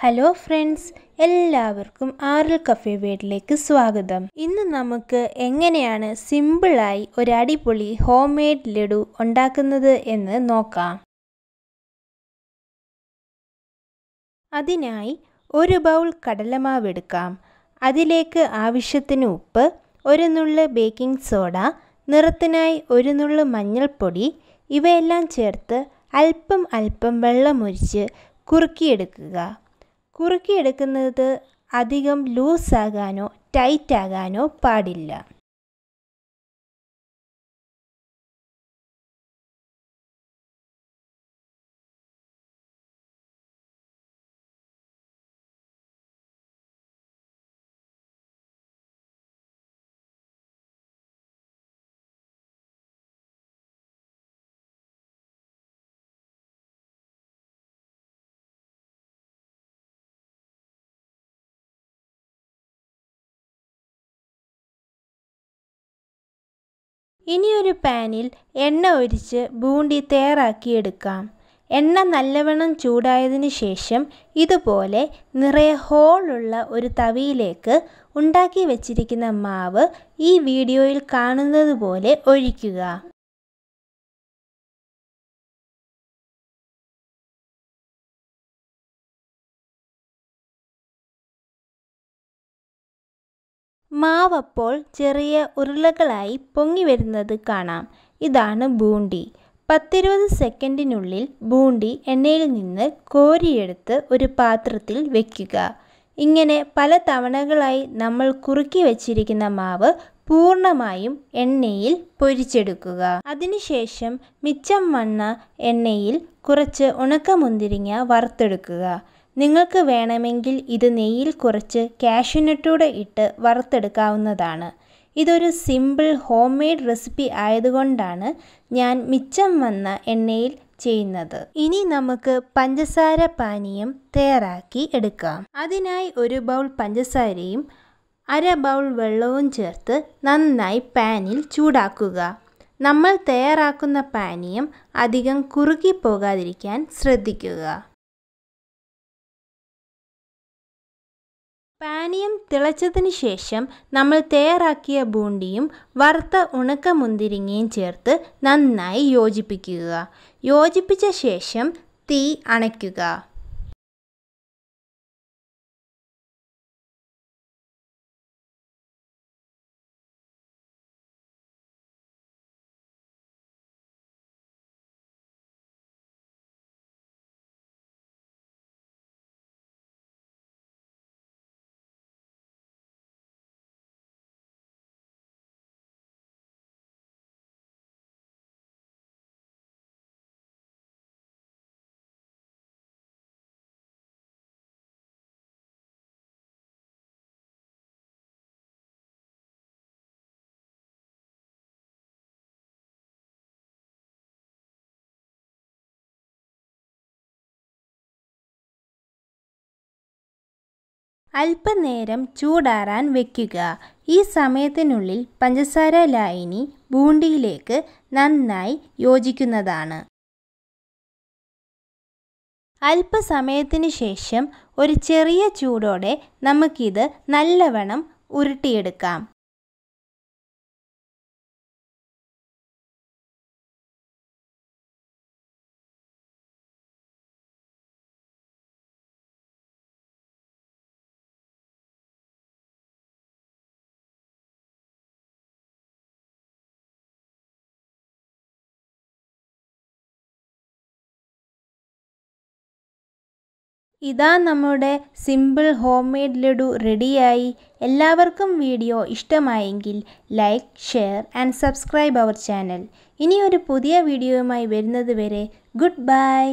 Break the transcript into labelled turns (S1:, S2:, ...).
S1: hello friends എല്ലാവർക്കും ആറിൽ cafe വീട്ടിലേക്ക് സ്വാഗതം ഇന്ന് നമുക്ക് എങ്ങനെയാണ് സിമ്പിളായി ഒരു അടിപൊളി ഹോം മെയ്ഡ് ലഡു ഉണ്ടാക്കുന്നത് എന്ന് നോക്കാം അതിനായി ഒരു ബൗൾ കടലമാവ് എടുക്കാം അതിലേക്ക് ആവശ്യത്തിന് ഉപ്പ് ഒരു നുള്ള് ബേക്കിംഗ് സോഡ നിറത്തിനായി ഒരു നുള്ള് മഞ്ഞൾപ്പൊടി ഇവയെല്ലാം ചേർത്ത് അല്പം അല്പം വെള്ളമൊഴിച്ച് കുറുക്കിയെടുക്കുക കുറുക്കിയെടുക്കുന്നത്
S2: അധികം ലൂസാകാനോ ടൈറ്റാകാനോ പാടില്ല ഇനി ഒരു പാനിൽ എണ്ണ ഒഴിച്ച് ബൂണ്ടി തയ്യാറാക്കിയെടുക്കാം
S1: എണ്ണ നല്ലവണ്ണം ചൂടായതിന് ശേഷം ഇതുപോലെ നിറയെ ഹോളുള്ള ഒരു തവിയിലേക്ക് ഉണ്ടാക്കി വച്ചിരിക്കുന്ന മാവ് ഈ വീഡിയോയിൽ
S2: കാണുന്നത് പോലെ ഒഴിക്കുക മാവപ്പോൾ ചെറിയ
S1: ഉരുളകളായി പൊങ്ങി വരുന്നത് കാണാം ഇതാണ് ബൂണ്ടി പത്തിരുപത് സെക്കൻഡിനുള്ളിൽ ബൂണ്ടി എണ്ണയിൽ നിന്ന് കോരിയെടുത്ത് ഒരു പാത്രത്തിൽ വയ്ക്കുക ഇങ്ങനെ പല തവണകളായി നമ്മൾ കുറുക്കി വച്ചിരിക്കുന്ന മാവ് പൂർണ്ണമായും എണ്ണയിൽ പൊരിച്ചെടുക്കുക അതിനുശേഷം മിച്ചം വന്ന എണ്ണയിൽ കുറച്ച് ഉണക്കമുന്തിരിങ്ങ വറുത്തെടുക്കുക നിങ്ങൾക്ക് വേണമെങ്കിൽ ഇത് നെയ്യിൽ കുറച്ച് കാഷ്യൂനട്ടൂടെ ഇട്ട് വറുത്തെടുക്കാവുന്നതാണ് ഇതൊരു സിമ്പിൾ ഹോം മെയ്ഡ് റെസിപ്പി ആയതുകൊണ്ടാണ് ഞാൻ മിച്ചം വന്ന എണ്ണയിൽ ചെയ്യുന്നത് ഇനി നമുക്ക് പഞ്ചസാര പാനീയം തയ്യാറാക്കി എടുക്കാം അതിനായി ഒരു ബൗൾ പഞ്ചസാരയും അര ബൗൾ വെള്ളവും ചേർത്ത് നന്നായി പാനിൽ ചൂടാക്കുക നമ്മൾ തയ്യാറാക്കുന്ന പാനീയം അധികം കുറുകി പോകാതിരിക്കാൻ ശ്രദ്ധിക്കുക പാനീയം തിളച്ചതിന് ശേഷം നമ്മൾ തയ്യാറാക്കിയ ബൂണ്ടിയും വറുത്ത ഉണക്ക മുന്തിരിങ്ങയും ചേർത്ത് നന്നായി യോജിപ്പിക്കുക യോജിപ്പിച്ച
S2: ശേഷം തീ അണയ്ക്കുക അല്പനേരം ചൂടാറാൻ വയ്ക്കുക ഈ സമയത്തിനുള്ളിൽ പഞ്ചസാര
S1: ലായനി ബൂണ്ടിയിലേക്ക് നന്നായി യോജിക്കുന്നതാണ് അല്പസമയത്തിന് ശേഷം ഒരു ചെറിയ
S2: ചൂടോടെ നമുക്കിത് നല്ലവണ്ണം ഉരുട്ടിയെടുക്കാം ഇതാ നമ്മുടെ സിമ്പിൾ
S1: ഹോം മെയ്ഡ് ലഡു റെഡിയായി എല്ലാവർക്കും വീഡിയോ ഇഷ്ടമായെങ്കിൽ like share and subscribe our channel ഇനിയൊരു പുതിയ വീഡിയോയുമായി വരുന്നത് വരെ ഗുഡ് ബൈ